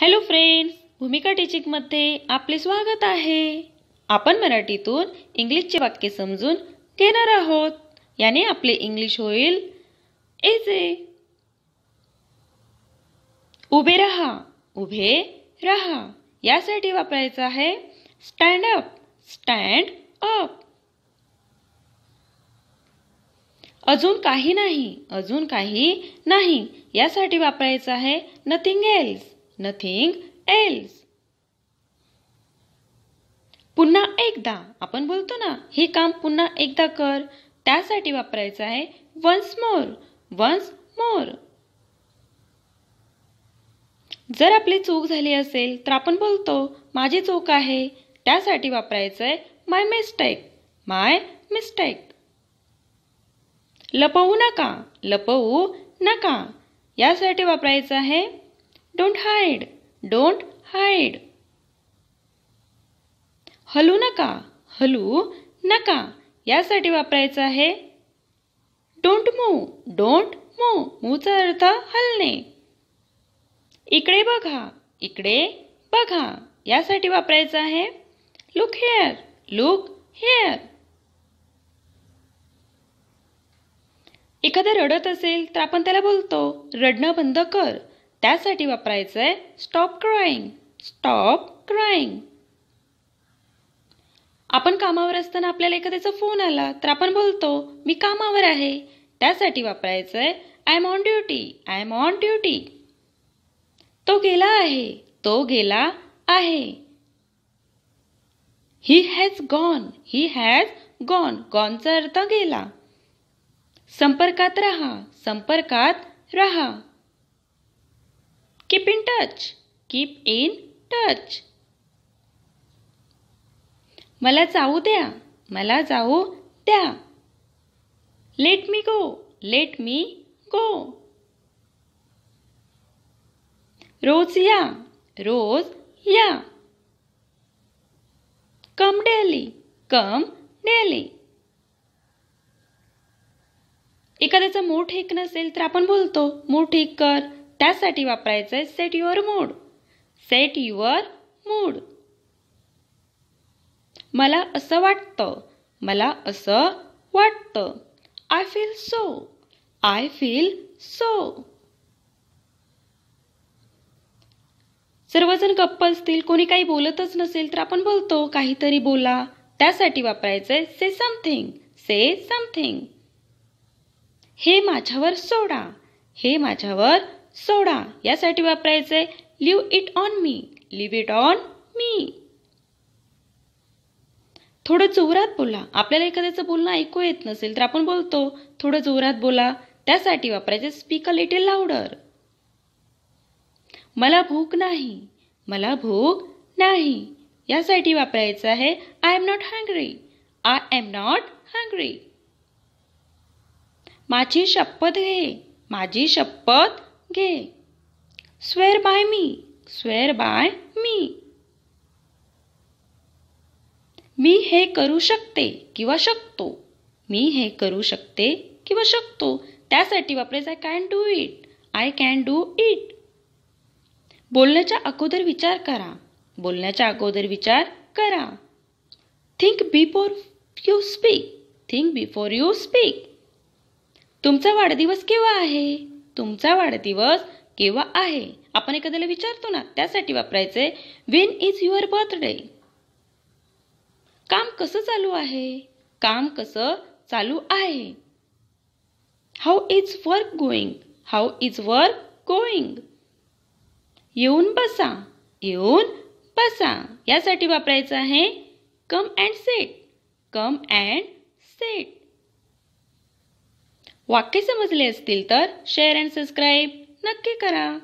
hello friends भूमिका मध्ये आपले स्वागत आहे आपण मराठीतून इंग्लिशचे वाक्य समजून घेणार आहोत याने आपले इंग्लिश होईल एजे उभे रहा, उभे रहा यासाठी वापरायचं आहे स्टँड अप स्टँड अप अजून काही नाही अजून काही नाही यासाठी वापरायचं आहे नथिंग एल्स नथिंग एल्स पुन्हा एकदा आपण बोलतो ना हे काम पुन्हा एकदा कर त्यासाठी वापरायचं आहे वन्स मोर वन्स मोर जर आपली चूक झाली असेल तर आपण बोलतो माझी चूक आहे त्यासाठी वापरायचं आहे माय मिस्टेक माय मिस्टेक लपवू नका लपवू नका यासाठी वापरायचं आहे डोंट हाईड डोंट हाईड हलू नका हलू नका यासाठी वापरायचं आहे डोंट मूव डोंट मूव मूचा अर्थ हलणे इकडे बघा इकडे बघा यासाठी वापरायचं आहे लुक हेअर लुक हेअर एखादा रडत असेल तर आपण त्याला बोलतो रडणं बंद कर त्यासाठी वापरायचं आहे स्टॉप क्राईंग स्टॉप क्राईंग आपण कामावर असताना आपल्याला एखाद्याचा फोन आला तर आपण बोलतो मी कामावर आहे त्यासाठी वापरायचं आहे I am on duty I am on duty तो गेला आहे तो गेला आहे he has gone he has gone गॉनचा अर्थ गेला संपर्कात राहा संपर्कात राहा टच कीप इन टच मला जाऊ द्या मला जाऊ द्या let me go let me गो रोज या रोज या कम डेली कम डेली एखाद्याचं मूळ ठीक नसेल तर आपण बोलतो मूळ ठीक कर त्यासाठी वापरायचं आहे set your mood set your mood मला असं वाटतं मला असं वाटतं I feel so I feel so सर्वजण गप्प असतील कोणी काही बोलतच नसेल तर आपण बोलतो काहीतरी बोला त्यासाठी वापरायचंय से समथिंग से समथिंग हे माझ्यावर सोडा हे माझ्यावर सोडा यासाठी वापरायचे leave it on me leave it on me थोडं जोरात बोला आपल्याला एखाद्याचं बोलणं ऐकू येत नसेल तर आपण बोलतो थोडं जोरात बोला त्यासाठी वापरायचे स्पीक अ लिटिल लावडर मला भूक नाही मला भूक नाही यासाठी वापरायचं आहे I am not hungry I am not hungry माझी शपथ घे माझी शपथ घे swear by me swear by me मी हे करू शकते किंवा शकतो मी हे करू शकते किंवा शकतो त्यासाठी वापरायचं I can do it I can do it बोलण्याच्या अगोदर विचार करा बोलण्याच्या अगोदर विचार करा think before you speak think before you speak तुमचा वाढदिवस केव्हा आहे तुमचा वाढदिवस केव्हा आहे आपण एखाद्याला विचारतो ना त्यासाठी वापरायचे वेन इज युअर बर्थडे काम कसं चालू आहे काम कसं चालू आहे how is work going how is work going येऊन बसा येऊन बसा यासाठी वापरायचं आहे come and set come and set वाक्य समजले असतील तर शेअर अँड सबस्क्राईब नक्की करा